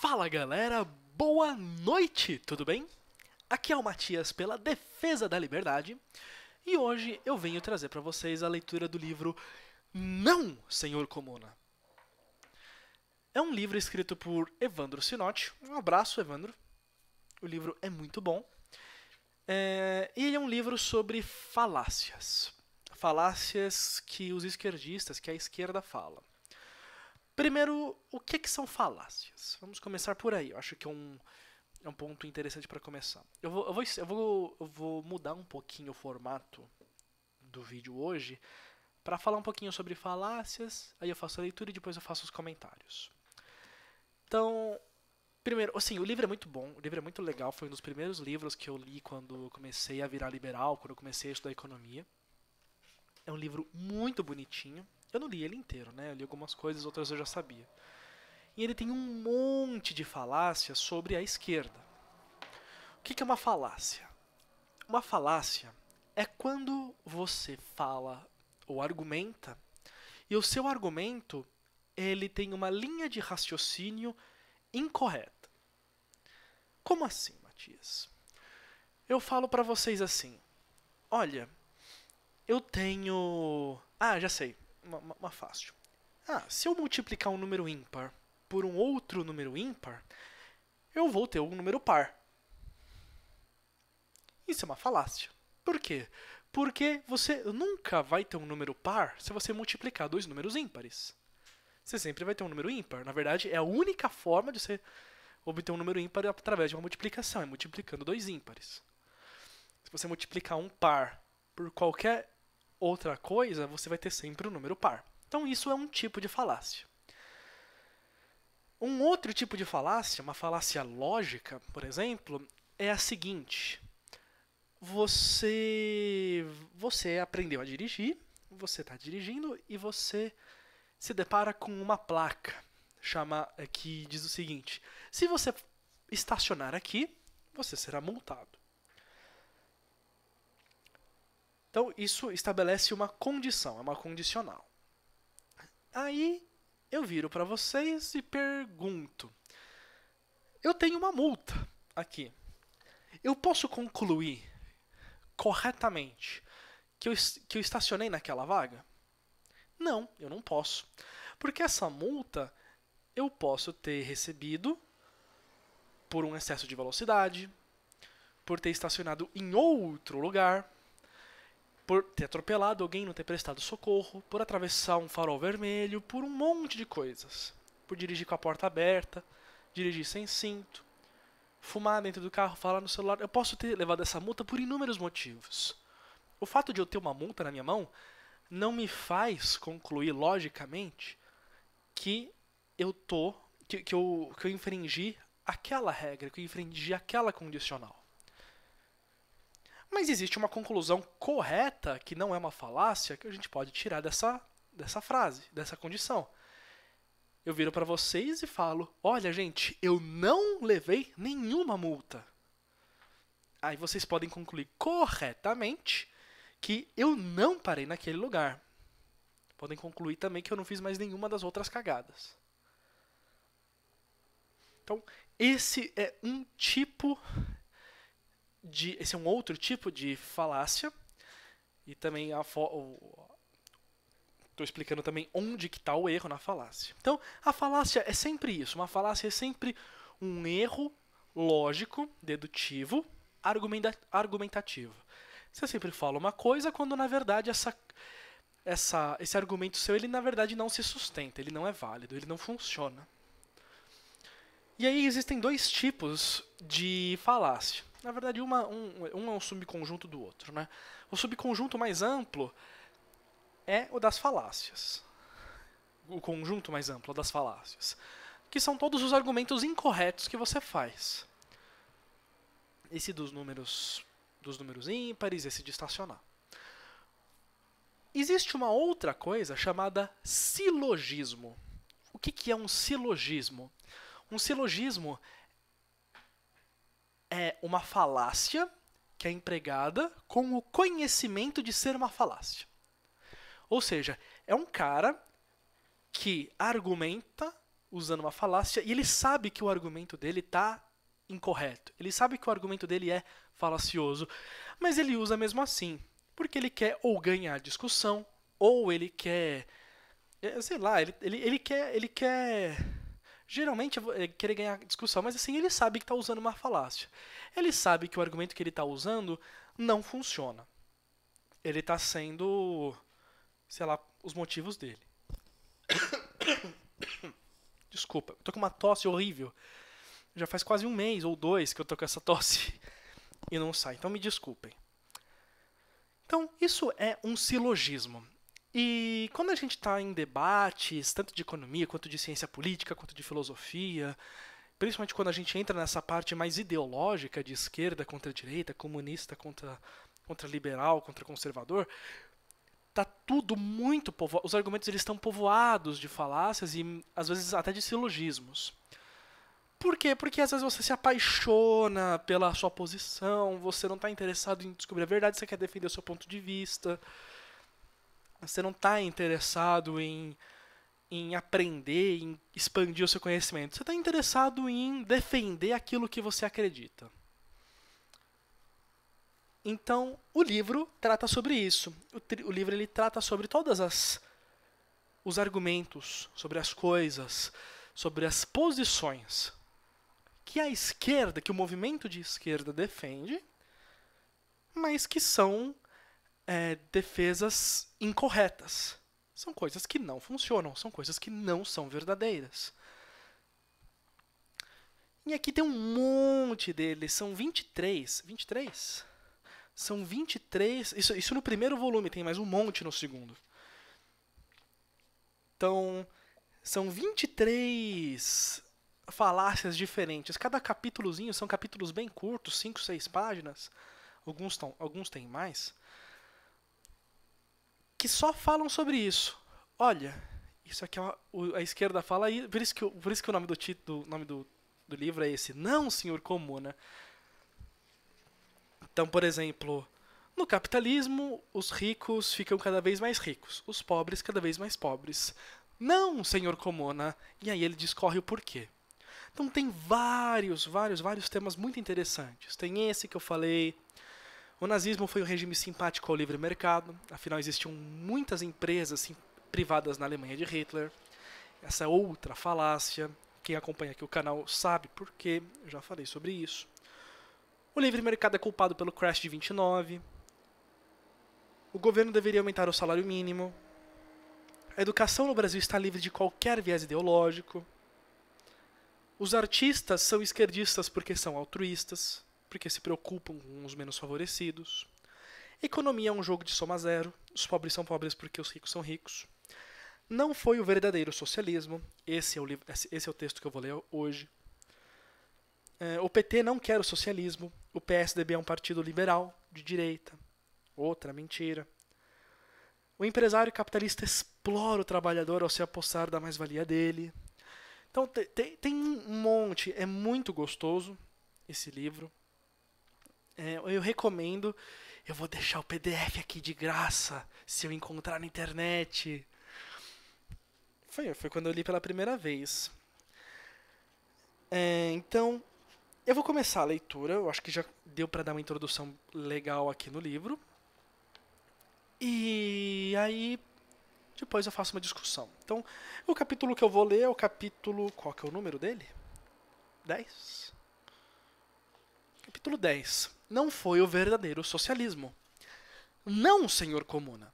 Fala galera, boa noite, tudo bem? Aqui é o Matias pela Defesa da Liberdade e hoje eu venho trazer para vocês a leitura do livro Não, Senhor Comuna. É um livro escrito por Evandro Sinotti. Um abraço, Evandro. O livro é muito bom. É... E ele é um livro sobre falácias. Falácias que os esquerdistas, que a esquerda fala. Primeiro, o que, que são falácias? Vamos começar por aí. Eu acho que é um, é um ponto interessante para começar. Eu vou, eu, vou, eu, vou, eu vou mudar um pouquinho o formato do vídeo hoje para falar um pouquinho sobre falácias, aí eu faço a leitura e depois eu faço os comentários. Então, primeiro, assim, o livro é muito bom, o livro é muito legal, foi um dos primeiros livros que eu li quando comecei a virar liberal, quando eu comecei a estudar economia. É um livro muito bonitinho, eu não li ele inteiro, né? Eu li algumas coisas, outras eu já sabia. E ele tem um monte de falácias sobre a esquerda. O que é uma falácia? Uma falácia é quando você fala ou argumenta e o seu argumento ele tem uma linha de raciocínio incorreta. Como assim, Matias? Eu falo para vocês assim: "Olha, eu tenho, ah, já sei uma, uma fácil. Ah, se eu multiplicar um número ímpar por um outro número ímpar, eu vou ter um número par. Isso é uma falácia. Por quê? Porque você nunca vai ter um número par se você multiplicar dois números ímpares. Você sempre vai ter um número ímpar. Na verdade, é a única forma de você obter um número ímpar através de uma multiplicação, é multiplicando dois ímpares. Se você multiplicar um par por qualquer outra coisa, você vai ter sempre o um número par. Então isso é um tipo de falácia. Um outro tipo de falácia, uma falácia lógica, por exemplo, é a seguinte: você você aprendeu a dirigir, você está dirigindo e você se depara com uma placa chama é, que diz o seguinte: se você estacionar aqui, você será multado. Então, isso estabelece uma condição, é uma condicional. Aí eu viro para vocês e pergunto: eu tenho uma multa aqui. Eu posso concluir corretamente que eu, que eu estacionei naquela vaga? Não, eu não posso. Porque essa multa eu posso ter recebido por um excesso de velocidade, por ter estacionado em outro lugar por ter atropelado alguém, não ter prestado socorro, por atravessar um farol vermelho, por um monte de coisas. Por dirigir com a porta aberta, dirigir sem cinto, fumar dentro do carro, falar no celular. Eu posso ter levado essa multa por inúmeros motivos. O fato de eu ter uma multa na minha mão não me faz concluir logicamente que eu tô que, que, eu, que eu infringi aquela regra, que eu infringi aquela condicional. Mas existe uma conclusão correta, que não é uma falácia, que a gente pode tirar dessa, dessa frase, dessa condição. Eu viro para vocês e falo: olha, gente, eu não levei nenhuma multa. Aí vocês podem concluir corretamente que eu não parei naquele lugar. Podem concluir também que eu não fiz mais nenhuma das outras cagadas. Então, esse é um tipo de, esse é um outro tipo de falácia e também a estou explicando também onde que está o erro na falácia. Então, a falácia é sempre isso. Uma falácia é sempre um erro lógico, dedutivo, argumentativo. Você sempre fala uma coisa quando na verdade essa, essa, esse argumento seu ele na verdade não se sustenta, ele não é válido, ele não funciona. E aí existem dois tipos de falácia. Na verdade, uma, um, um é um subconjunto do outro. Né? O subconjunto mais amplo é o das falácias. O conjunto mais amplo é das falácias. Que são todos os argumentos incorretos que você faz. Esse dos números dos números ímpares, esse de estacionar. Existe uma outra coisa chamada silogismo. O que, que é um silogismo? Um silogismo é uma falácia que é empregada com o conhecimento de ser uma falácia. Ou seja, é um cara que argumenta usando uma falácia e ele sabe que o argumento dele está incorreto. Ele sabe que o argumento dele é falacioso, mas ele usa mesmo assim, porque ele quer ou ganhar discussão, ou ele quer eh, sei lá, ele, ele, ele quer ele quer geralmente é querer ganhar discussão, mas assim, ele sabe que está usando uma falácia. Ele sabe que o argumento que ele está usando não funciona. Ele está sendo, sei lá, os motivos dele. Desculpa, eu tô com uma tosse horrível. Já faz quase um mês ou dois que eu tô com essa tosse e não sai. Então me desculpem. Então, isso é um silogismo. E quando a gente está em debates, tanto de economia, quanto de ciência política, quanto de filosofia, principalmente quando a gente entra nessa parte mais ideológica de esquerda contra direita, comunista contra, contra liberal, contra conservador, tá tudo muito povoado. Os argumentos eles estão povoados de falácias e às vezes até de silogismos. Por quê? Porque às vezes você se apaixona pela sua posição, você não está interessado em descobrir a verdade, você quer defender o seu ponto de vista. Você não está interessado em, em aprender, em expandir o seu conhecimento. Você está interessado em defender aquilo que você acredita. Então, o livro trata sobre isso. O, o livro ele trata sobre todas as os argumentos, sobre as coisas, sobre as posições que a esquerda, que o movimento de esquerda defende, mas que são é, defesas incorretas. São coisas que não funcionam, são coisas que não são verdadeiras. E aqui tem um monte deles, são 23. 23? São 23. Isso, isso no primeiro volume, tem mais um monte no segundo. Então, são 23 falácias diferentes. Cada capítulozinho são capítulos bem curtos, 5, 6 páginas. Alguns, tão, alguns têm mais que só falam sobre isso. Olha, isso aqui é uma, a esquerda fala aí, por isso que, por isso que o nome do título, nome do, do livro é esse, não, senhor comuna. Né? Então, por exemplo, no capitalismo, os ricos ficam cada vez mais ricos, os pobres cada vez mais pobres. Não, senhor comuna. Né? E aí ele discorre o porquê. Então tem vários, vários, vários temas muito interessantes. Tem esse que eu falei, o nazismo foi um regime simpático ao livre mercado, afinal existiam muitas empresas privadas na Alemanha de Hitler. Essa é outra falácia, quem acompanha aqui o canal sabe porque eu já falei sobre isso. O livre mercado é culpado pelo crash de 29. O governo deveria aumentar o salário mínimo. A educação no Brasil está livre de qualquer viés ideológico. Os artistas são esquerdistas porque são altruístas porque se preocupam com os menos favorecidos. Economia é um jogo de soma zero, os pobres são pobres porque os ricos são ricos. Não foi o verdadeiro socialismo, esse é o, livro, esse é o texto que eu vou ler hoje. É, o PT não quer o socialismo, o PSDB é um partido liberal, de direita. Outra mentira. O empresário capitalista explora o trabalhador ao se apossar da mais-valia dele. Então tem, tem um monte, é muito gostoso esse livro. É, eu recomendo. Eu vou deixar o PDF aqui de graça se eu encontrar na internet. Foi, foi quando eu li pela primeira vez. É, então, eu vou começar a leitura. Eu acho que já deu para dar uma introdução legal aqui no livro. E aí, depois eu faço uma discussão. Então, o capítulo que eu vou ler é o capítulo. Qual que é o número dele? 10? Capítulo 10 não foi o verdadeiro socialismo. Não, senhor Comuna.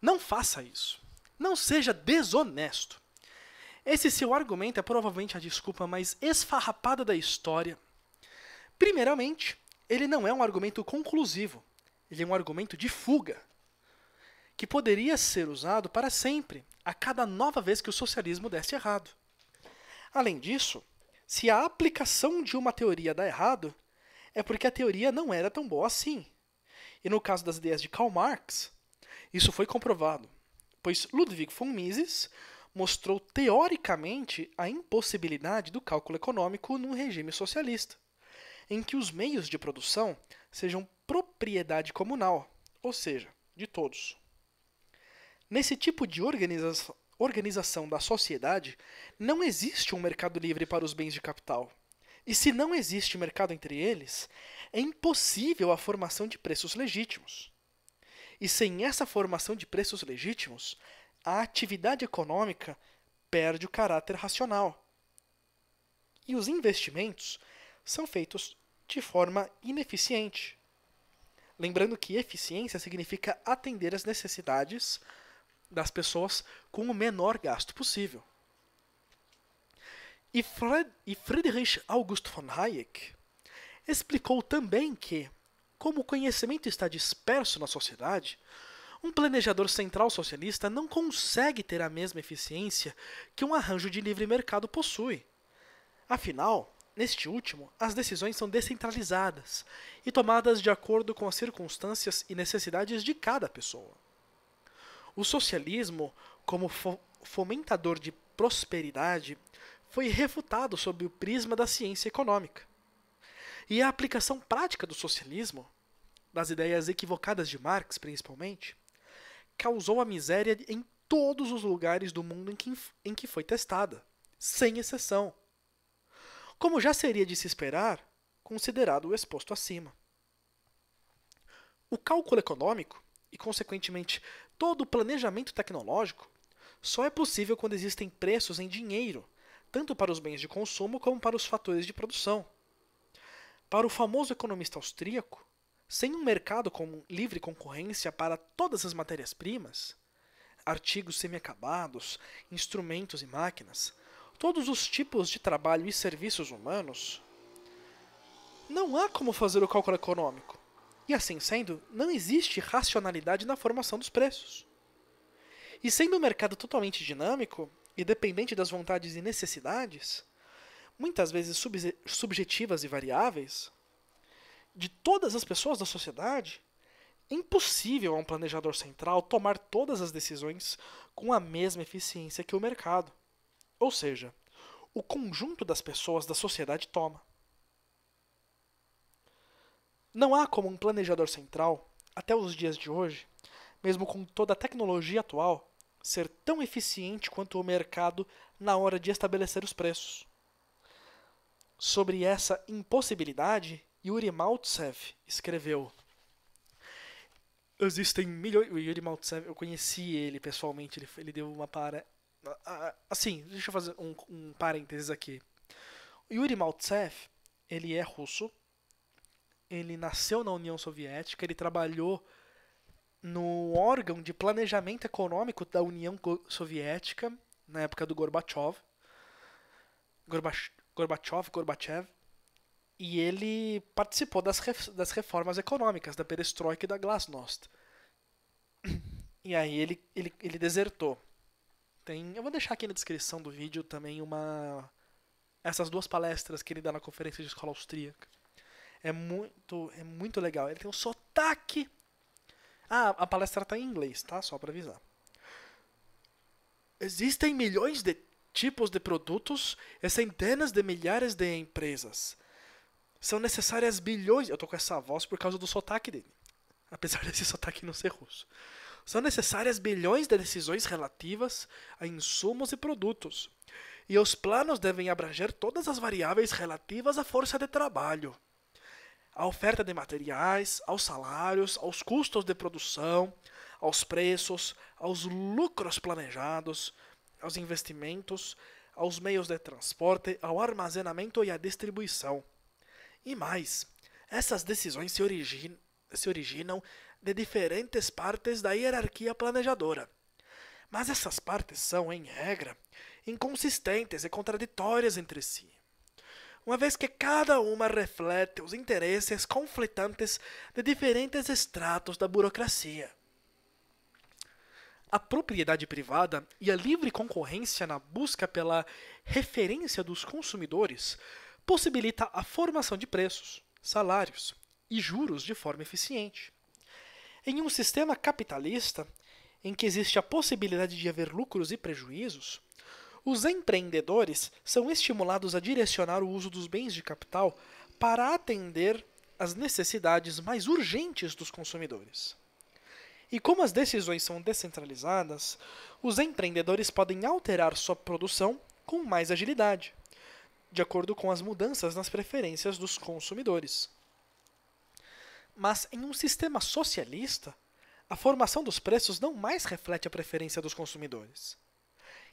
Não faça isso. Não seja desonesto. Esse seu argumento é provavelmente a desculpa mais esfarrapada da história. Primeiramente, ele não é um argumento conclusivo. Ele é um argumento de fuga, que poderia ser usado para sempre, a cada nova vez que o socialismo desse errado. Além disso, se a aplicação de uma teoria dá errado, é porque a teoria não era tão boa assim. E no caso das ideias de Karl Marx, isso foi comprovado, pois Ludwig von Mises mostrou teoricamente a impossibilidade do cálculo econômico num regime socialista, em que os meios de produção sejam propriedade comunal, ou seja, de todos. Nesse tipo de organização, organização da sociedade, não existe um mercado livre para os bens de capital. E se não existe mercado entre eles, é impossível a formação de preços legítimos. E sem essa formação de preços legítimos, a atividade econômica perde o caráter racional. E os investimentos são feitos de forma ineficiente. Lembrando que eficiência significa atender às necessidades das pessoas com o menor gasto possível. E, Fred, e Friedrich August von Hayek explicou também que, como o conhecimento está disperso na sociedade, um planejador central socialista não consegue ter a mesma eficiência que um arranjo de livre mercado possui. Afinal, neste último, as decisões são descentralizadas e tomadas de acordo com as circunstâncias e necessidades de cada pessoa. O socialismo, como fomentador de prosperidade foi refutado sob o prisma da ciência econômica. E a aplicação prática do socialismo, das ideias equivocadas de Marx principalmente, causou a miséria em todos os lugares do mundo em que, em que foi testada, sem exceção. Como já seria de se esperar, considerado o exposto acima. O cálculo econômico, e consequentemente todo o planejamento tecnológico, só é possível quando existem preços em dinheiro tanto para os bens de consumo como para os fatores de produção. Para o famoso economista austríaco, sem um mercado com livre concorrência para todas as matérias-primas, artigos semi acabados, instrumentos e máquinas, todos os tipos de trabalho e serviços humanos, não há como fazer o cálculo econômico. E assim sendo, não existe racionalidade na formação dos preços. E sendo o mercado totalmente dinâmico, e dependente das vontades e necessidades, muitas vezes sub subjetivas e variáveis, de todas as pessoas da sociedade, é impossível a um planejador central tomar todas as decisões com a mesma eficiência que o mercado. Ou seja, o conjunto das pessoas da sociedade toma. Não há como um planejador central, até os dias de hoje, mesmo com toda a tecnologia atual, ser tão eficiente quanto o mercado na hora de estabelecer os preços. Sobre essa impossibilidade, Yuri Maltsev escreveu: Existem milhões. O Yuri Maltsev, eu conheci ele pessoalmente, ele, ele deu uma para. Assim, deixa eu fazer um, um parênteses aqui. O Yuri Maltsev, ele é russo, ele nasceu na União Soviética, ele trabalhou no órgão de planejamento econômico da União Soviética, na época do Gorbachev. Gorbachev, Gorbachev. E ele participou das, ref das reformas econômicas, da perestroika e da glasnost. E aí ele, ele, ele desertou. Tem, eu vou deixar aqui na descrição do vídeo também uma essas duas palestras que ele dá na conferência de escola austríaca. É muito, é muito legal. Ele tem um sotaque ah, a palestra está em inglês, tá? Só para avisar. Existem milhões de tipos de produtos e centenas de milhares de empresas. São necessárias bilhões. Eu tô com essa voz por causa do sotaque dele. Apesar desse sotaque não ser russo. São necessárias bilhões de decisões relativas a insumos e produtos. E os planos devem abranger todas as variáveis relativas à força de trabalho à oferta de materiais, aos salários, aos custos de produção, aos preços, aos lucros planejados, aos investimentos, aos meios de transporte, ao armazenamento e à distribuição. E mais, essas decisões se, origi se originam de diferentes partes da hierarquia planejadora. Mas essas partes são, em regra, inconsistentes e contraditórias entre si uma vez que cada uma reflete os interesses conflitantes de diferentes estratos da burocracia. A propriedade privada e a livre concorrência na busca pela referência dos consumidores possibilita a formação de preços, salários e juros de forma eficiente. Em um sistema capitalista, em que existe a possibilidade de haver lucros e prejuízos, os empreendedores são estimulados a direcionar o uso dos bens de capital para atender às necessidades mais urgentes dos consumidores. E como as decisões são descentralizadas, os empreendedores podem alterar sua produção com mais agilidade, de acordo com as mudanças nas preferências dos consumidores. Mas em um sistema socialista, a formação dos preços não mais reflete a preferência dos consumidores.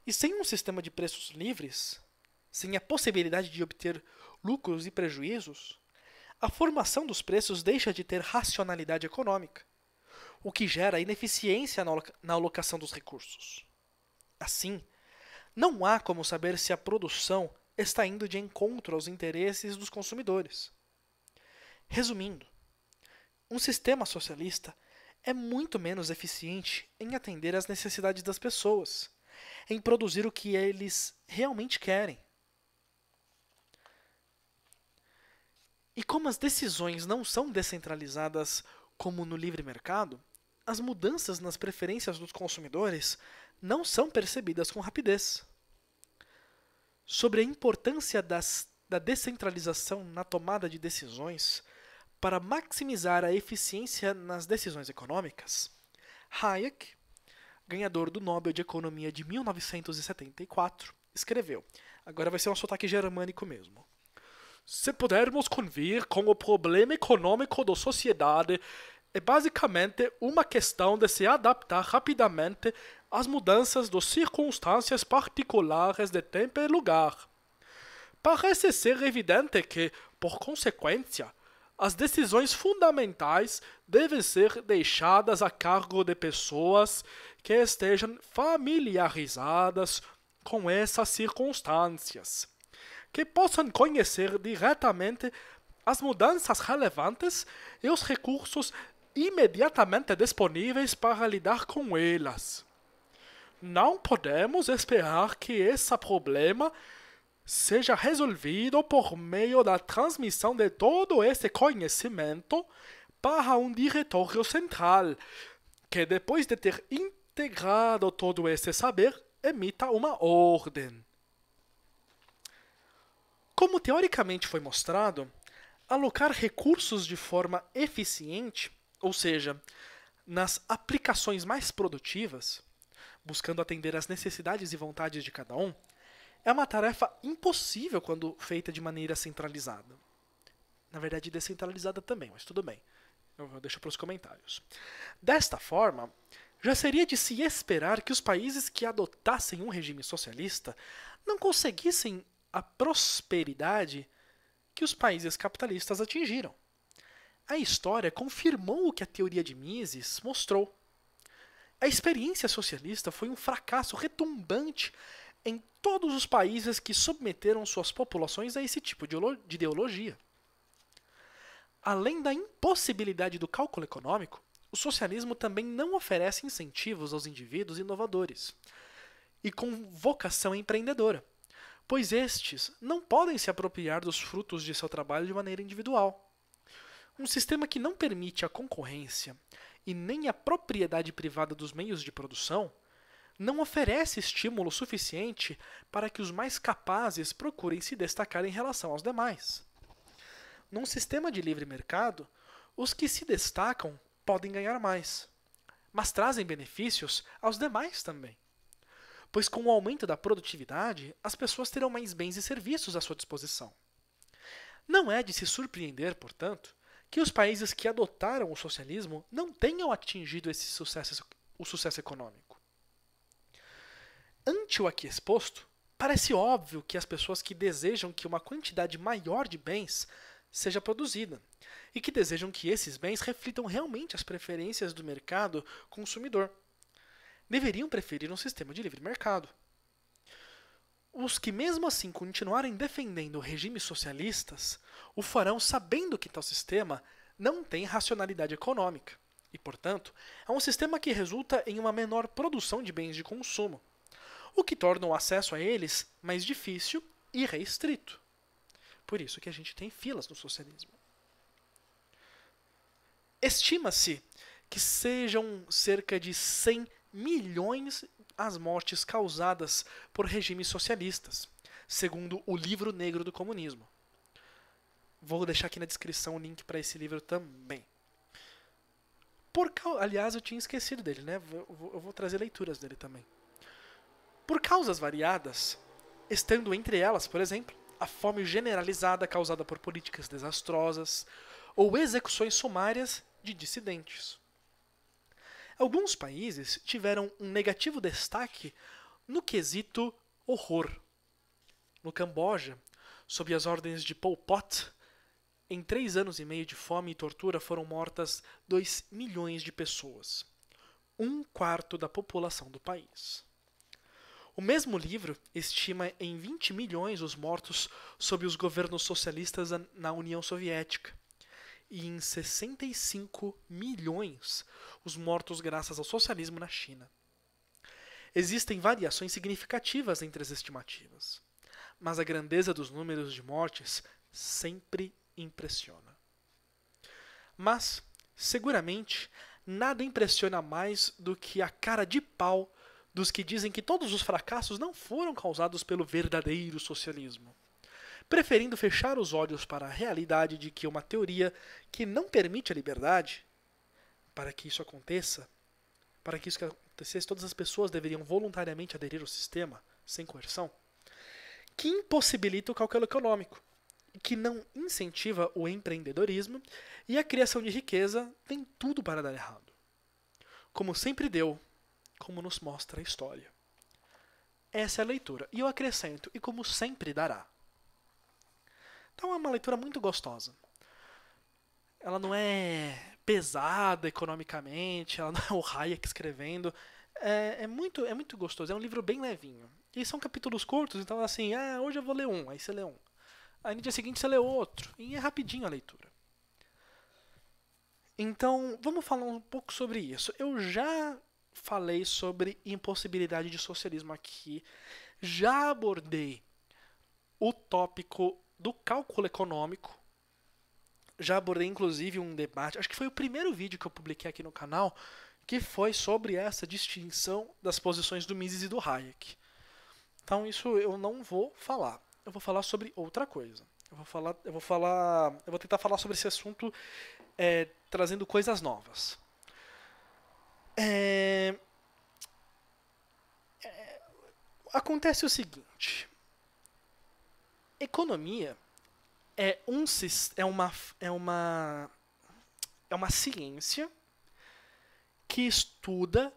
E sem um sistema de preços livres, sem a possibilidade de obter lucros e prejuízos, a formação dos preços deixa de ter racionalidade econômica, o que gera ineficiência na alocação dos recursos. Assim, não há como saber se a produção está indo de encontro aos interesses dos consumidores. Resumindo, um sistema socialista é muito menos eficiente em atender às necessidades das pessoas em produzir o que eles realmente querem. E como as decisões não são descentralizadas como no livre mercado, as mudanças nas preferências dos consumidores não são percebidas com rapidez. Sobre a importância das, da descentralização na tomada de decisões para maximizar a eficiência nas decisões econômicas, Hayek ganhador do Nobel de Economia de 1974, escreveu. Agora vai ser um sotaque germânico mesmo. Se pudermos convir com o problema econômico da sociedade, é basicamente uma questão de se adaptar rapidamente às mudanças das circunstâncias particulares de tempo e lugar. Parece ser evidente que, por consequência, as decisões fundamentais devem ser deixadas a cargo de pessoas que estejam familiarizadas com essas circunstâncias, que possam conhecer diretamente as mudanças relevantes e os recursos imediatamente disponíveis para lidar com elas. Não podemos esperar que esse problema seja resolvido por meio da transmissão de todo esse conhecimento para um diretório central, que depois de ter integrado todo esse saber, emita uma ordem. Como teoricamente foi mostrado, alocar recursos de forma eficiente, ou seja, nas aplicações mais produtivas, buscando atender às necessidades e vontades de cada um, é uma tarefa impossível quando feita de maneira centralizada. Na verdade, descentralizada também, mas tudo bem. Eu deixo para os comentários. Desta forma, já seria de se esperar que os países que adotassem um regime socialista não conseguissem a prosperidade que os países capitalistas atingiram. A história confirmou o que a teoria de Mises mostrou. A experiência socialista foi um fracasso retumbante em todos os países que submeteram suas populações a esse tipo de ideologia. Além da impossibilidade do cálculo econômico, o socialismo também não oferece incentivos aos indivíduos inovadores e com vocação empreendedora, pois estes não podem se apropriar dos frutos de seu trabalho de maneira individual. Um sistema que não permite a concorrência e nem a propriedade privada dos meios de produção não oferece estímulo suficiente para que os mais capazes procurem se destacar em relação aos demais. Num sistema de livre mercado, os que se destacam podem ganhar mais, mas trazem benefícios aos demais também. Pois, com o aumento da produtividade, as pessoas terão mais bens e serviços à sua disposição. Não é de se surpreender, portanto, que os países que adotaram o socialismo não tenham atingido esse sucesso, o sucesso econômico. Ante o aqui exposto, parece óbvio que as pessoas que desejam que uma quantidade maior de bens seja produzida e que desejam que esses bens reflitam realmente as preferências do mercado consumidor deveriam preferir um sistema de livre mercado. Os que, mesmo assim, continuarem defendendo regimes socialistas o farão sabendo que tal sistema não tem racionalidade econômica e, portanto, é um sistema que resulta em uma menor produção de bens de consumo, o que torna o acesso a eles mais difícil e restrito. Por isso que a gente tem filas no socialismo. Estima-se que sejam cerca de 100 milhões as mortes causadas por regimes socialistas, segundo o Livro Negro do Comunismo. Vou deixar aqui na descrição o link para esse livro também. Por, aliás, eu tinha esquecido dele, né? Eu vou trazer leituras dele também por causas variadas, estando entre elas, por exemplo, a fome generalizada causada por políticas desastrosas ou execuções sumárias de dissidentes. Alguns países tiveram um negativo destaque no quesito horror. No Camboja, sob as ordens de Pol Pot, em três anos e meio de fome e tortura foram mortas 2 milhões de pessoas, um quarto da população do país. O mesmo livro estima em 20 milhões os mortos sob os governos socialistas na União Soviética e em 65 milhões os mortos graças ao socialismo na China. Existem variações significativas entre as estimativas, mas a grandeza dos números de mortes sempre impressiona. Mas, seguramente, nada impressiona mais do que a cara de pau dos que dizem que todos os fracassos não foram causados pelo verdadeiro socialismo, preferindo fechar os olhos para a realidade de que uma teoria que não permite a liberdade, para que isso aconteça, para que isso acontecesse, todas as pessoas deveriam voluntariamente aderir ao sistema, sem coerção, que impossibilita o cálculo econômico, que não incentiva o empreendedorismo e a criação de riqueza tem tudo para dar errado. Como sempre deu, como nos mostra a história. Essa é a leitura, e eu acrescento, e como sempre dará. Então é uma leitura muito gostosa. Ela não é pesada economicamente, ela não é o Hayek escrevendo. É, é, muito, é muito gostoso, é um livro bem levinho. E são capítulos curtos, então assim, ah, hoje eu vou ler um, aí você lê um. Aí no dia seguinte você lê outro, e é rapidinho a leitura. Então, vamos falar um pouco sobre isso. Eu já falei sobre impossibilidade de socialismo aqui, já abordei o tópico do cálculo econômico. Já abordei inclusive um debate, acho que foi o primeiro vídeo que eu publiquei aqui no canal, que foi sobre essa distinção das posições do Mises e do Hayek. Então isso eu não vou falar. Eu vou falar sobre outra coisa. Eu vou falar, eu vou falar, eu vou tentar falar sobre esse assunto é, trazendo coisas novas. É... É... Acontece o seguinte: economia é um é uma é uma é uma ciência que estuda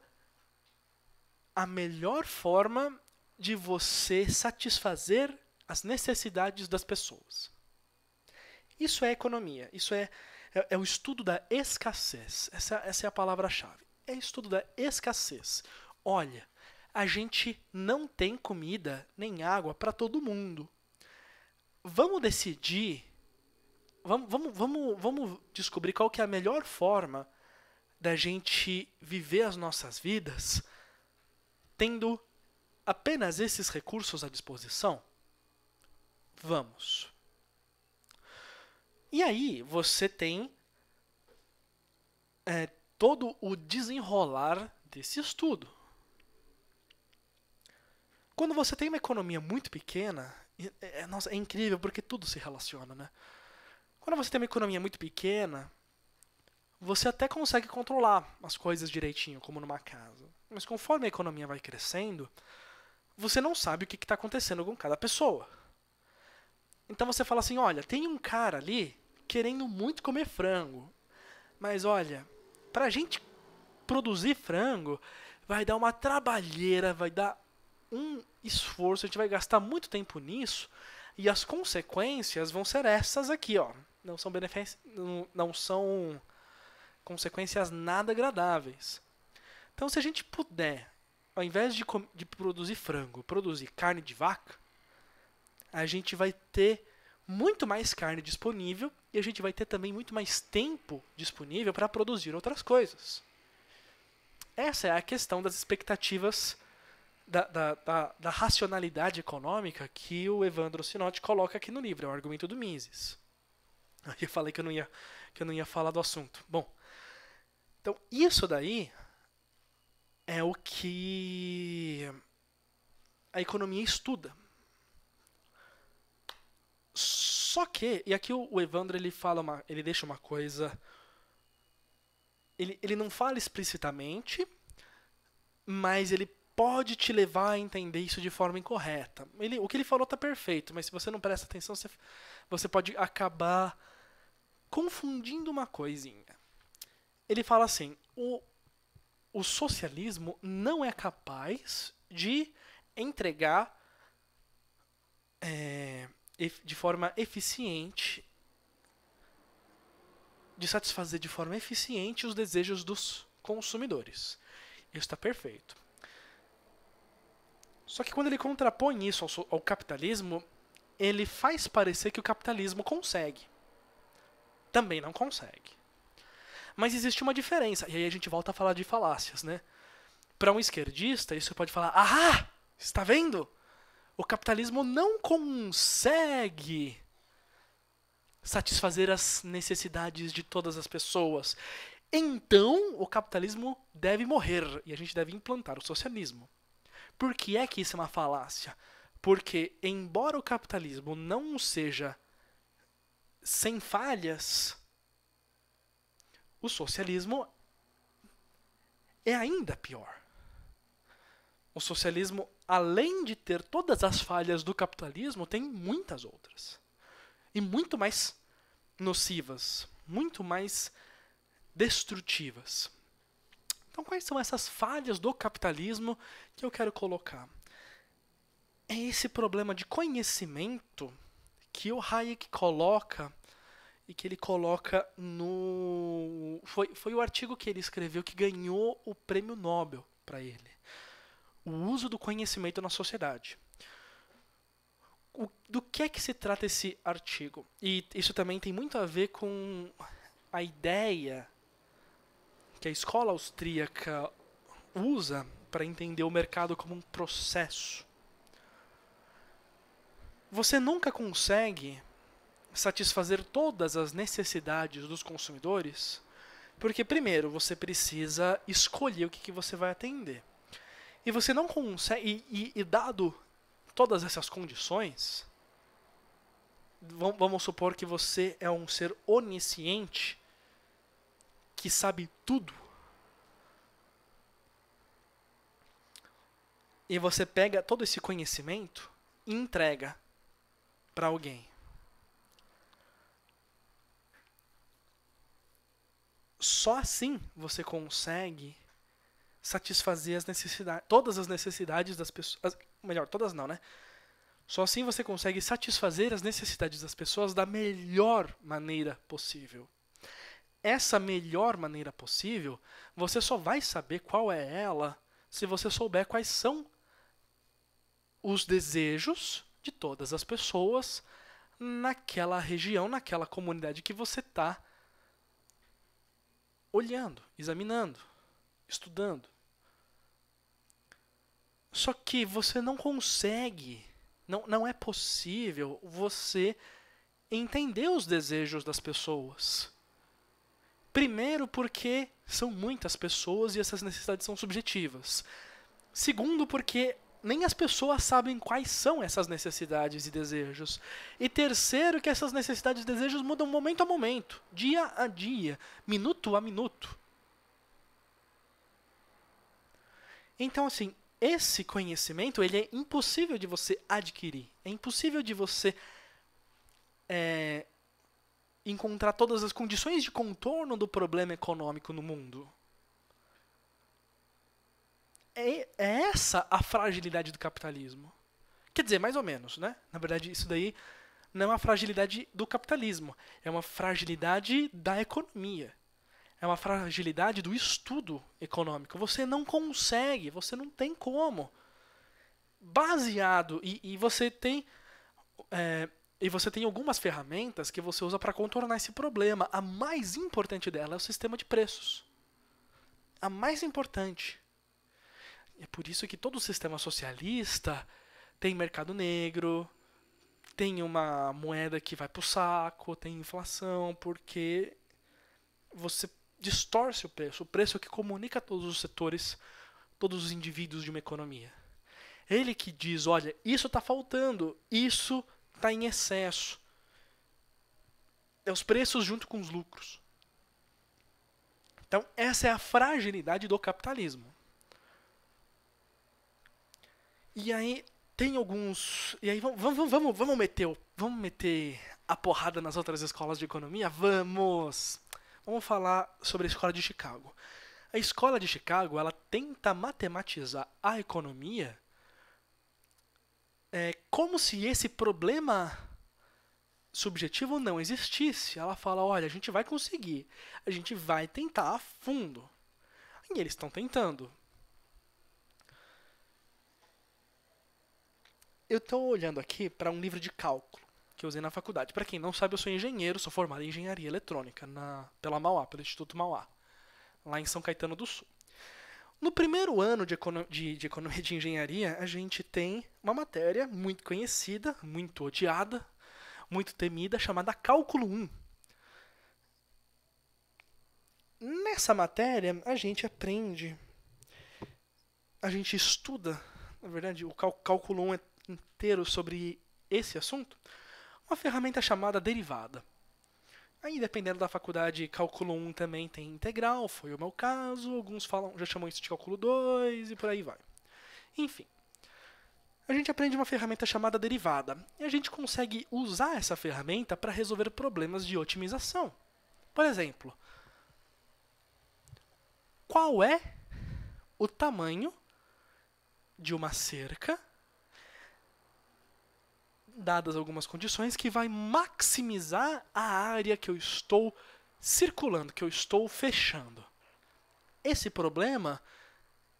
a melhor forma de você satisfazer as necessidades das pessoas. Isso é economia, isso é, é, é o estudo da escassez. Essa, essa é a palavra-chave é estudo da escassez. Olha, a gente não tem comida nem água para todo mundo. Vamos decidir, vamos, vamos, vamos, vamos descobrir qual que é a melhor forma da gente viver as nossas vidas tendo apenas esses recursos à disposição? Vamos. E aí você tem é, todo o desenrolar desse estudo. Quando você tem uma economia muito pequena, é, é, nossa, é incrível porque tudo se relaciona, né? Quando você tem uma economia muito pequena, você até consegue controlar as coisas direitinho, como numa casa. Mas conforme a economia vai crescendo, você não sabe o que está acontecendo com cada pessoa. Então você fala assim: olha, tem um cara ali querendo muito comer frango, mas olha, para a gente produzir frango, vai dar uma trabalheira, vai dar um esforço, a gente vai gastar muito tempo nisso e as consequências vão ser essas aqui, ó. Não são benefícios, não são consequências nada agradáveis. Então, se a gente puder, ao invés de, de produzir frango, produzir carne de vaca, a gente vai ter muito mais carne disponível e a gente vai ter também muito mais tempo disponível para produzir outras coisas. Essa é a questão das expectativas da, da, da, da, racionalidade econômica que o Evandro Sinotti coloca aqui no livro, é o argumento do Mises. Eu falei que eu não ia, que eu não ia falar do assunto. Bom, então isso daí é o que a economia estuda. Só que, e aqui o Evandro ele fala uma, ele deixa uma coisa ele, ele não fala explicitamente, mas ele pode te levar a entender isso de forma incorreta. Ele, o que ele falou está perfeito, mas se você não presta atenção, você, você pode acabar confundindo uma coisinha. Ele fala assim: o, o socialismo não é capaz de entregar. É, de forma eficiente, de satisfazer de forma eficiente os desejos dos consumidores. Isso está perfeito. Só que quando ele contrapõe isso ao, ao capitalismo, ele faz parecer que o capitalismo consegue. Também não consegue. Mas existe uma diferença, e aí a gente volta a falar de falácias, né? Para um esquerdista, isso pode falar: "Ah, está vendo? o capitalismo não consegue satisfazer as necessidades de todas as pessoas. Então, o capitalismo deve morrer e a gente deve implantar o socialismo. Por que é que isso é uma falácia? Porque, embora o capitalismo não seja sem falhas, o socialismo é ainda pior. O socialismo, além de ter todas as falhas do capitalismo, tem muitas outras. E muito mais nocivas, muito mais destrutivas. Então, quais são essas falhas do capitalismo que eu quero colocar? É esse problema de conhecimento que o Hayek coloca e que ele coloca no. Foi, foi o artigo que ele escreveu que ganhou o prêmio Nobel para ele o uso do conhecimento na sociedade. O, do que é que se trata esse artigo? E isso também tem muito a ver com a ideia que a escola austríaca usa para entender o mercado como um processo. Você nunca consegue satisfazer todas as necessidades dos consumidores, porque primeiro você precisa escolher o que, que você vai atender. E você não consegue. E, e, e dado todas essas condições, vamos, vamos supor que você é um ser onisciente que sabe tudo. E você pega todo esse conhecimento e entrega para alguém. Só assim você consegue satisfazer as necessidades, todas as necessidades das pessoas, melhor, todas não, né? Só assim você consegue satisfazer as necessidades das pessoas da melhor maneira possível. Essa melhor maneira possível, você só vai saber qual é ela se você souber quais são os desejos de todas as pessoas naquela região, naquela comunidade que você está olhando, examinando estudando. Só que você não consegue, não, não é possível você entender os desejos das pessoas. Primeiro, porque são muitas pessoas e essas necessidades são subjetivas. Segundo, porque nem as pessoas sabem quais são essas necessidades e desejos. E terceiro, que essas necessidades e desejos mudam momento a momento, dia a dia, minuto a minuto. Então, assim, esse conhecimento ele é impossível de você adquirir. É impossível de você é, encontrar todas as condições de contorno do problema econômico no mundo. É, é essa a fragilidade do capitalismo. Quer dizer, mais ou menos, né? Na verdade, isso daí não é uma fragilidade do capitalismo, é uma fragilidade da economia é uma fragilidade do estudo econômico. Você não consegue, você não tem como. Baseado, e, e você tem. É, e você tem algumas ferramentas que você usa para contornar esse problema. A mais importante dela é o sistema de preços. A mais importante. É por isso que todo sistema socialista tem mercado negro, tem uma moeda que vai para o saco, tem inflação, porque você distorce o preço. O preço é o que comunica todos os setores, todos os indivíduos de uma economia. Ele que diz, olha, isso está faltando, isso está em excesso. É os preços junto com os lucros. Então, essa é a fragilidade do capitalismo. E aí tem alguns, e aí vamos vamos vamos vamos meter, vamos meter a porrada nas outras escolas de economia, vamos. Vamos falar sobre a escola de Chicago. A escola de Chicago ela tenta matematizar a economia é, como se esse problema subjetivo não existisse. Ela fala: olha, a gente vai conseguir, a gente vai tentar a fundo. E eles estão tentando. Eu estou olhando aqui para um livro de cálculo que eu usei na faculdade. Para quem não sabe, eu sou engenheiro, sou formado em engenharia eletrônica na, pela Mauá, pelo Instituto Mauá, lá em São Caetano do Sul. No primeiro ano de, econo de, de economia de engenharia, a gente tem uma matéria muito conhecida, muito odiada, muito temida, chamada Cálculo 1. Nessa matéria, a gente aprende, a gente estuda, na verdade, o cálculo 1 é inteiro sobre esse assunto, uma ferramenta chamada derivada. Aí, dependendo da faculdade, cálculo 1 também tem integral, foi o meu caso, alguns falam, já chamam isso de cálculo 2 e por aí vai. Enfim, a gente aprende uma ferramenta chamada derivada e a gente consegue usar essa ferramenta para resolver problemas de otimização. Por exemplo, qual é o tamanho de uma cerca dadas algumas condições, que vai maximizar a área que eu estou circulando, que eu estou fechando. Esse problema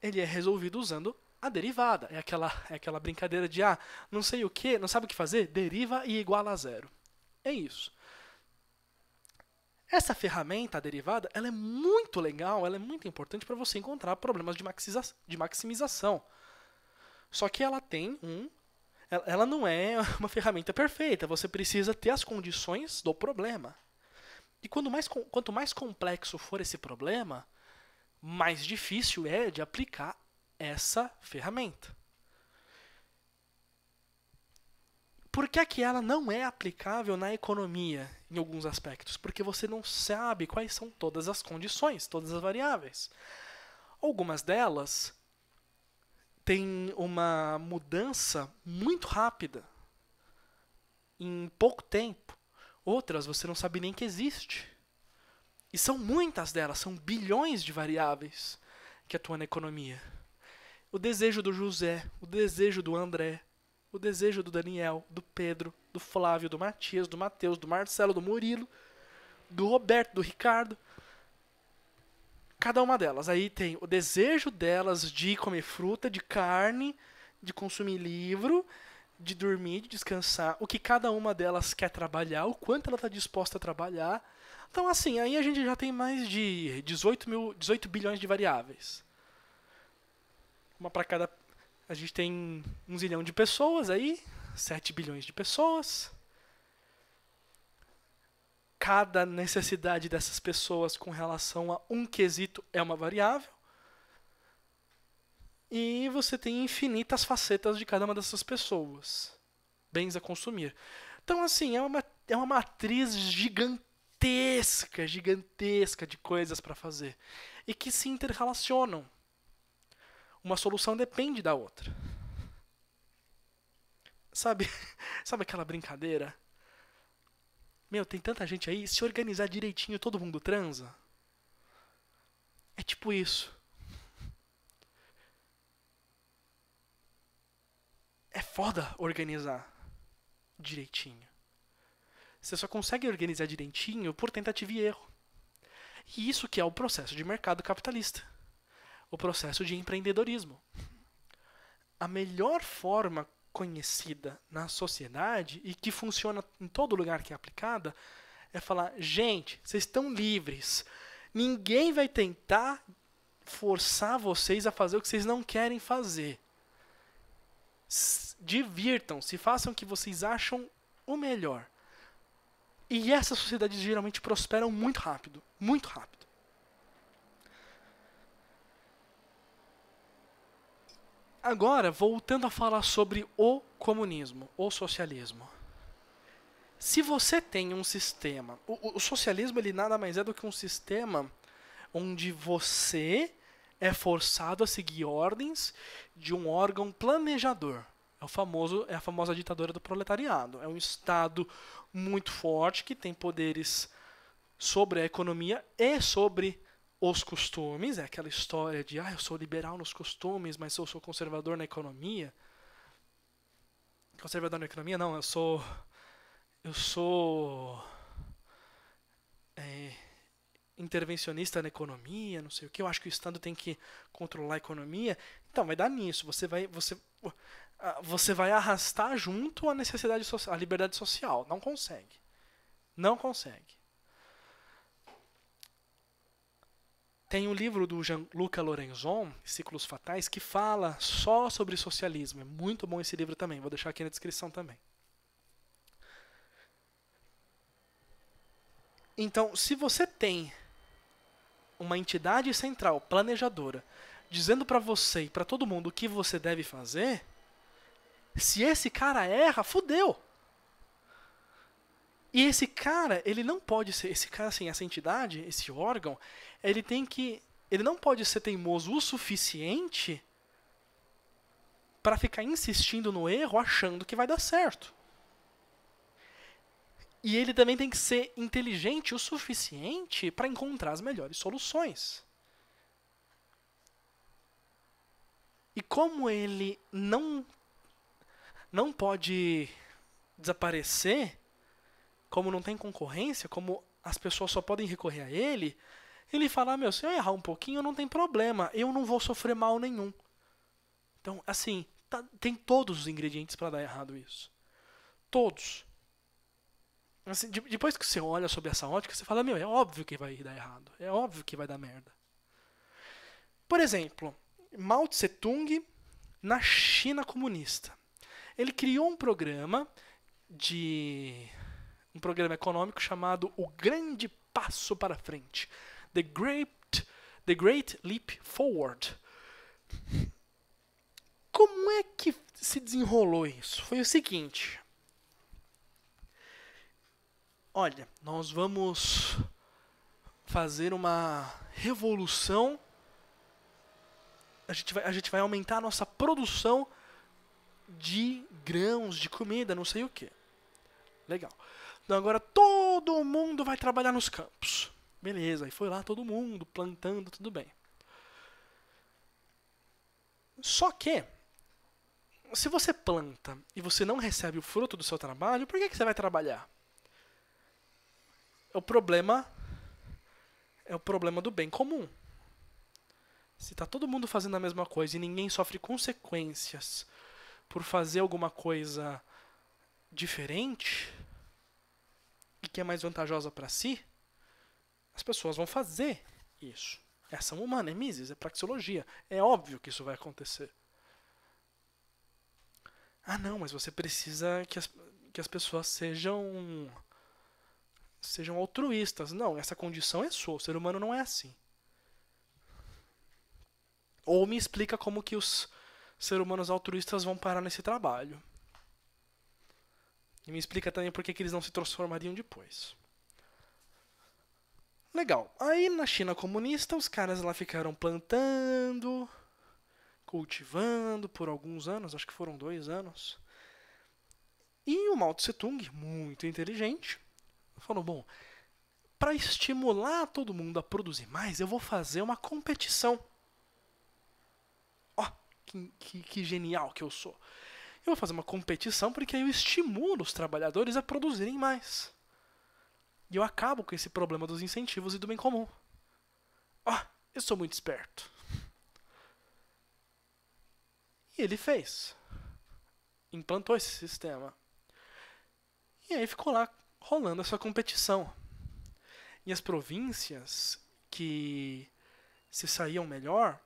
ele é resolvido usando a derivada. É aquela, é aquela brincadeira de ah, não sei o que, não sabe o que fazer, deriva e iguala a zero. É isso. Essa ferramenta, a derivada, ela é muito legal, ela é muito importante para você encontrar problemas de maximização. Só que ela tem um ela não é uma ferramenta perfeita. Você precisa ter as condições do problema. E quanto mais, quanto mais complexo for esse problema, mais difícil é de aplicar essa ferramenta. Por que, é que ela não é aplicável na economia em alguns aspectos? Porque você não sabe quais são todas as condições, todas as variáveis. Algumas delas tem uma mudança muito rápida em pouco tempo. Outras você não sabe nem que existe. E são muitas delas, são bilhões de variáveis que atuam na economia. O desejo do José, o desejo do André, o desejo do Daniel, do Pedro, do Flávio, do Matias, do Mateus, do Marcelo, do Murilo, do Roberto, do Ricardo cada uma delas. Aí tem o desejo delas de comer fruta, de carne, de consumir livro, de dormir, de descansar, o que cada uma delas quer trabalhar, o quanto ela está disposta a trabalhar. Então, assim, aí a gente já tem mais de 18, mil, 18 bilhões de variáveis. Uma para cada. A gente tem um zilhão de pessoas aí, 7 bilhões de pessoas cada necessidade dessas pessoas com relação a um quesito é uma variável. E você tem infinitas facetas de cada uma dessas pessoas, bens a consumir. Então, assim, é uma, é uma matriz gigantesca, gigantesca de coisas para fazer e que se interrelacionam. Uma solução depende da outra. Sabe, sabe aquela brincadeira meu, tem tanta gente aí, se organizar direitinho, todo mundo transa. É tipo isso. É foda organizar direitinho. Você só consegue organizar direitinho por tentativa e erro. E isso que é o processo de mercado capitalista. O processo de empreendedorismo. A melhor forma conhecida na sociedade e que funciona em todo lugar que é aplicada é falar: gente, vocês estão livres. Ninguém vai tentar forçar vocês a fazer o que vocês não querem fazer. Divirtam-se, façam o que vocês acham o melhor. E essas sociedades geralmente prosperam muito rápido, muito rápido. Agora, voltando a falar sobre o comunismo, o socialismo. Se você tem um sistema, o, o socialismo ele nada mais é do que um sistema onde você é forçado a seguir ordens de um órgão planejador. É, o famoso, é a famosa ditadura do proletariado. É um Estado muito forte que tem poderes sobre a economia e sobre os costumes, é aquela história de ah, eu sou liberal nos costumes, mas eu sou conservador na economia. Conservador na economia? Não, eu sou. Eu sou. É, intervencionista na economia, não sei o que. Eu acho que o Estado tem que controlar a economia. Então vai dar nisso. Você vai, você, você vai arrastar junto a necessidade social, a liberdade social. Não consegue. Não consegue. Tem o um livro do Gianluca Lorenzon, Ciclos Fatais, que fala só sobre socialismo. É muito bom esse livro também, vou deixar aqui na descrição também. Então, se você tem uma entidade central planejadora dizendo para você e para todo mundo o que você deve fazer, se esse cara erra, fudeu. E esse cara, ele não pode ser, esse cara, assim, essa entidade, esse órgão, ele tem que, ele não pode ser teimoso o suficiente para ficar insistindo no erro, achando que vai dar certo. E ele também tem que ser inteligente o suficiente para encontrar as melhores soluções. E como ele não não pode desaparecer, como não tem concorrência, como as pessoas só podem recorrer a ele, ele fala: ah, meu, se eu errar um pouquinho, não tem problema, eu não vou sofrer mal nenhum. Então, assim, tá, tem todos os ingredientes para dar errado isso. Todos. Assim, de, depois que você olha sobre essa ótica, você fala: meu, é óbvio que vai dar errado, é óbvio que vai dar merda. Por exemplo, Mao Tse Tung na China comunista. Ele criou um programa de um programa econômico chamado O Grande Passo para Frente, The Great, The Great Leap Forward. Como é que se desenrolou isso? Foi o seguinte. Olha, nós vamos fazer uma revolução. A gente vai, a gente vai aumentar a nossa produção de grãos, de comida, não sei o que. Legal. Então agora todo mundo vai trabalhar nos campos. Beleza, e foi lá todo mundo plantando, tudo bem. Só que, se você planta e você não recebe o fruto do seu trabalho, por que, que você vai trabalhar? É o problema é o problema do bem comum. Se está todo mundo fazendo a mesma coisa e ninguém sofre consequências por fazer alguma coisa diferente, e que é mais vantajosa para si, as pessoas vão fazer isso. É ação humana, é Mises, é praxeologia. É óbvio que isso vai acontecer. Ah, não, mas você precisa que as, que as pessoas sejam sejam altruístas. Não, essa condição é sua. O ser humano não é assim. Ou me explica como que os seres humanos altruístas vão parar nesse trabalho. E me explica também por que, que eles não se transformariam depois. Legal. Aí na China comunista, os caras lá ficaram plantando, cultivando por alguns anos, acho que foram dois anos. E o Mao Tse Tung, muito inteligente, falou: bom, para estimular todo mundo a produzir mais, eu vou fazer uma competição. Ó, oh, que, que, que genial que eu sou. Eu vou fazer uma competição porque aí eu estimulo os trabalhadores a produzirem mais. E eu acabo com esse problema dos incentivos e do bem comum. Ó, oh, eu sou muito esperto. E ele fez. Implantou esse sistema. E aí ficou lá rolando essa competição. E as províncias que se saíam melhor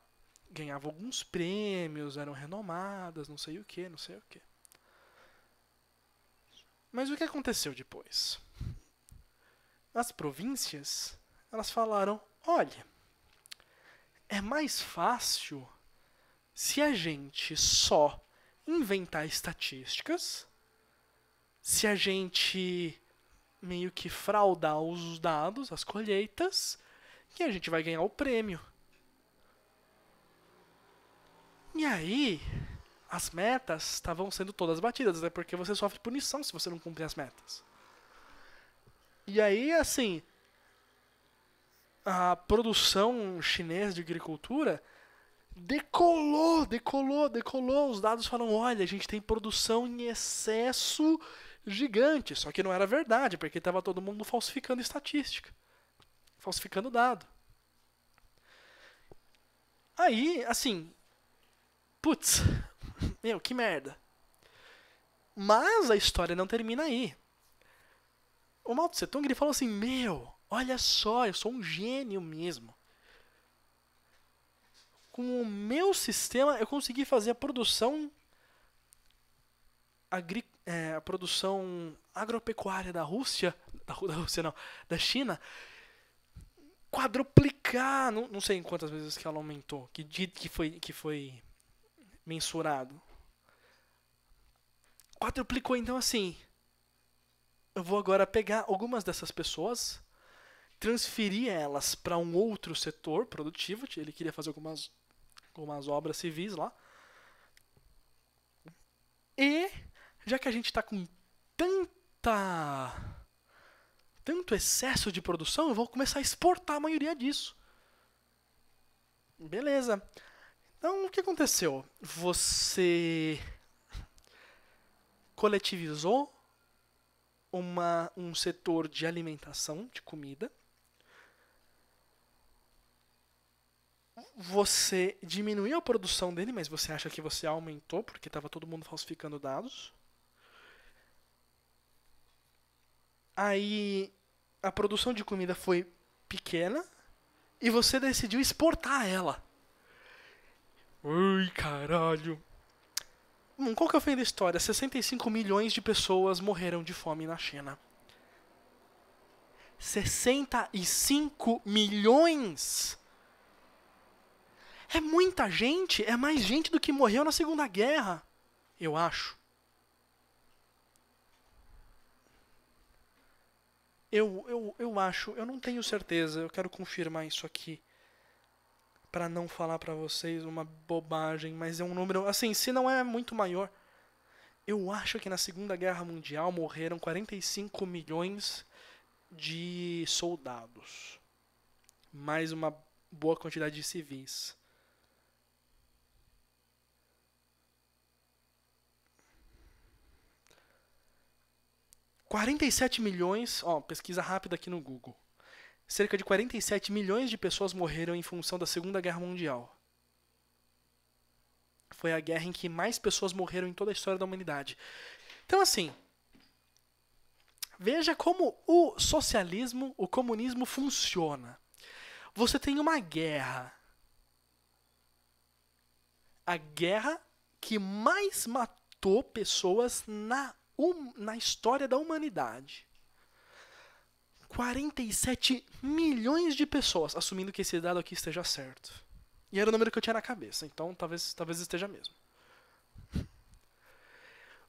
ganhavam alguns prêmios, eram renomadas, não sei o que, não sei o que. Mas o que aconteceu depois? As províncias, elas falaram, olha, é mais fácil se a gente só inventar estatísticas, se a gente meio que fraudar os dados, as colheitas, que a gente vai ganhar o prêmio. E aí, as metas estavam sendo todas batidas, né? Porque você sofre punição se você não cumprir as metas. E aí, assim, a produção chinesa de agricultura decolou, decolou, decolou. Os dados falam: olha, a gente tem produção em excesso gigante. Só que não era verdade, porque estava todo mundo falsificando estatística, falsificando dado. Aí, assim, putz, meu, que merda. Mas a história não termina aí. O Mao Tse Tung ele falou assim: Meu, olha só, eu sou um gênio mesmo. Com o meu sistema, eu consegui fazer a produção, agri, é, a produção agropecuária da Rússia, da, da Rússia não, da China, quadruplicar, não, não sei em quantas vezes que ela aumentou, que, que, foi, que foi mensurado. Quadruplicou então assim. Eu vou agora pegar algumas dessas pessoas, transferir elas para um outro setor produtivo. Ele queria fazer algumas, algumas obras civis lá. E já que a gente está com tanta tanto excesso de produção, eu vou começar a exportar a maioria disso. Beleza. Então, o que aconteceu? Você coletivizou uma, um setor de alimentação, de comida. Você diminuiu a produção dele, mas você acha que você aumentou porque estava todo mundo falsificando dados. Aí a produção de comida foi pequena e você decidiu exportar ela. Ui, caralho. Hum, qual que é o fim da história? 65 milhões de pessoas morreram de fome na China. 65 milhões? É muita gente, é mais gente do que morreu na Segunda Guerra, eu acho. Eu, eu, eu acho, eu não tenho certeza, eu quero confirmar isso aqui para não falar para vocês uma bobagem, mas é um número, assim, se não é muito maior. Eu acho que na Segunda Guerra Mundial morreram 45 milhões de soldados. Mais uma boa quantidade de civis. Quarenta milhões, ó, pesquisa rápida aqui no Google cerca de 47 milhões de pessoas morreram em função da Segunda Guerra Mundial. Foi a guerra em que mais pessoas morreram em toda a história da humanidade. Então, assim, veja como o socialismo, o comunismo funciona. Você tem uma guerra. A guerra que mais matou pessoas na, um, na história da humanidade. 47 milhões de pessoas, assumindo que esse dado aqui esteja certo. E era o número que eu tinha na cabeça, então talvez, talvez esteja mesmo.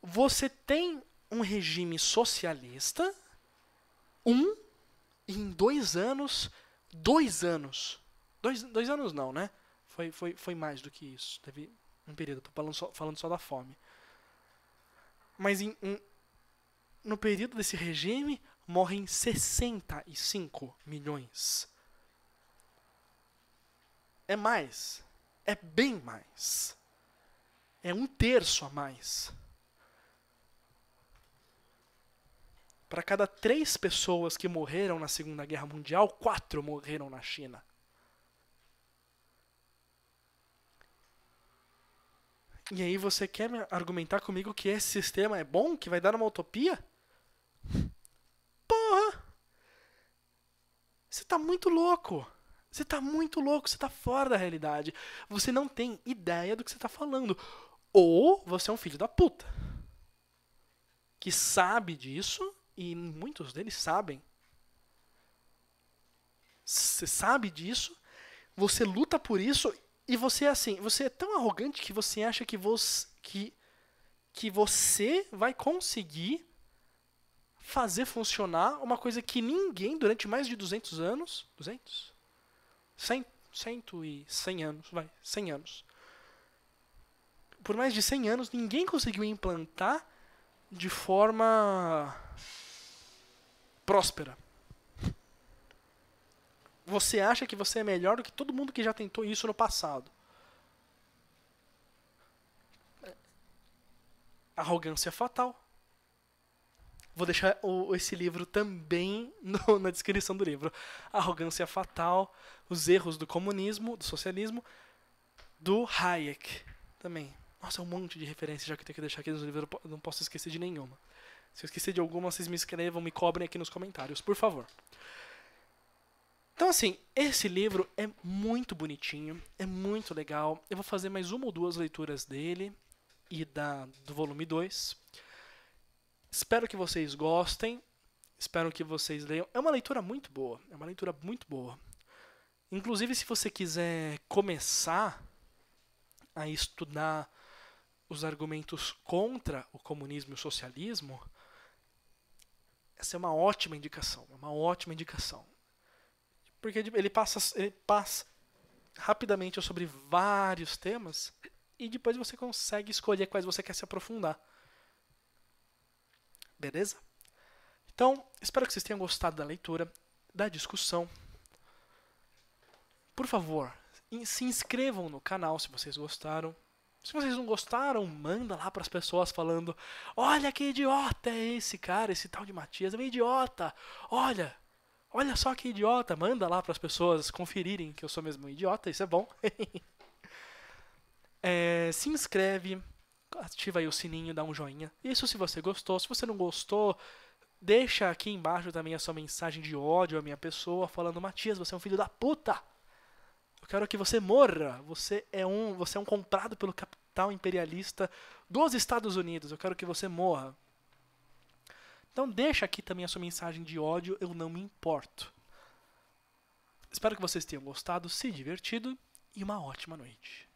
Você tem um regime socialista, um, e em dois anos, dois anos. Dois, dois anos não, né? Foi, foi, foi mais do que isso. Teve um período, tô falando só, falando só da fome. Mas em, em, no período desse regime, morrem 65 milhões. É mais. É bem mais. É um terço a mais. Para cada três pessoas que morreram na Segunda Guerra Mundial, quatro morreram na China. E aí você quer argumentar comigo que esse sistema é bom, que vai dar uma utopia? Você tá muito louco. Você tá muito louco, você tá fora da realidade. Você não tem ideia do que você tá falando. Ou você é um filho da puta. Que sabe disso, e muitos deles sabem. Você sabe disso, você luta por isso, e você é assim, você é tão arrogante que você acha que você, que, que você vai conseguir fazer funcionar uma coisa que ninguém durante mais de 200 anos, 200? 100, 100 e 100 anos, vai, 100 anos. Por mais de 100 anos ninguém conseguiu implantar de forma próspera. Você acha que você é melhor do que todo mundo que já tentou isso no passado. Arrogância fatal. Vou deixar o, esse livro também no, na descrição do livro. Arrogância Fatal, Os Erros do Comunismo, do Socialismo, do Hayek também. Nossa, é um monte de referências já que eu tenho que deixar aqui nos livros, não posso esquecer de nenhuma. Se eu esquecer de alguma, vocês me escrevam, me cobrem aqui nos comentários, por favor. Então, assim, esse livro é muito bonitinho, é muito legal. Eu vou fazer mais uma ou duas leituras dele e da, do volume 2. Espero que vocês gostem. Espero que vocês leiam. É uma leitura muito boa. É uma leitura muito boa. Inclusive, se você quiser começar a estudar os argumentos contra o comunismo e o socialismo, essa é uma ótima indicação. É uma ótima indicação. Porque ele passa, ele passa rapidamente sobre vários temas e depois você consegue escolher quais você quer se aprofundar. Beleza? Então, espero que vocês tenham gostado da leitura, da discussão. Por favor, se inscrevam no canal se vocês gostaram. Se vocês não gostaram, manda lá para as pessoas falando: "Olha que idiota é esse cara, esse tal de Matias, é um idiota. Olha, olha só que idiota". Manda lá para as pessoas conferirem que eu sou mesmo um idiota, isso é bom. é, se inscreve ativa aí o sininho, dá um joinha. Isso se você gostou. Se você não gostou, deixa aqui embaixo também a sua mensagem de ódio à minha pessoa, falando: Matias, você é um filho da puta! Eu quero que você morra. Você é um, você é um comprado pelo capital imperialista dos Estados Unidos. Eu quero que você morra. Então deixa aqui também a sua mensagem de ódio, eu não me importo. Espero que vocês tenham gostado, se divertido e uma ótima noite.